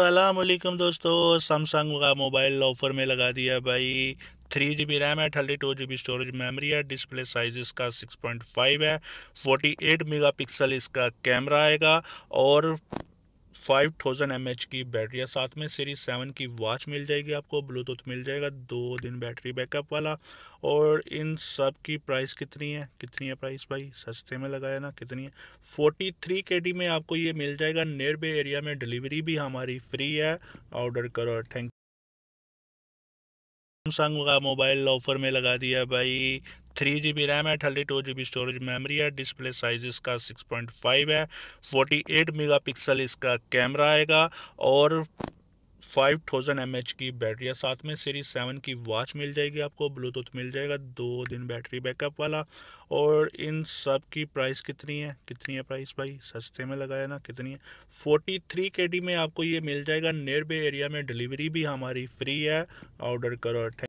असलम दोस्तों सैमसंग का mobile offer में लगा दिया भाई थ्री जी बी रैम है thirty two G B storage memory है डिस्प्ले साइज इसका सिक्स पॉइंट फाइव है फोर्टी एट मेगा पिक्सल इसका कैमरा आएगा और फाइव थाउजेंड एम एच की बैटरी है साथ में सीरीज सेवन की वॉच मिल जाएगी आपको ब्लूटूथ मिल जाएगा दो दिन बैटरी बैकअप वाला और इन सब की प्राइस कितनी है कितनी है प्राइस भाई सस्ते में लगाया ना कितनी है फोर्टी थ्री के डी में आपको ये मिल जाएगा नियर बाई एरिया में डिलीवरी भी हमारी फ्री है ऑर्डर करो थैंक सैमसंग का मोबाइल ऑफर में लगा दिया भाई थ्री जी बी रैम है thirty two G B storage memory है डिस्प्ले साइज इसका सिक्स पॉइंट फाइव है फोर्टी एट मेगा पिक्सल इसका कैमरा आएगा और फाइव थाउजेंड एम एच की बैटरी है साथ में सीरीज सेवन की वॉच मिल जाएगी आपको ब्लूटूथ मिल जाएगा दो दिन बैटरी बैकअप वाला और इन सब की प्राइस कितनी है कितनी है प्राइस भाई सस्ते में लगाया ना कितनी है फोर्टी थ्री के डी में आपको ये मिल जाएगा नियर बाई एरिया में डिलीवरी भी हमारी फ्री है ऑर्डर करो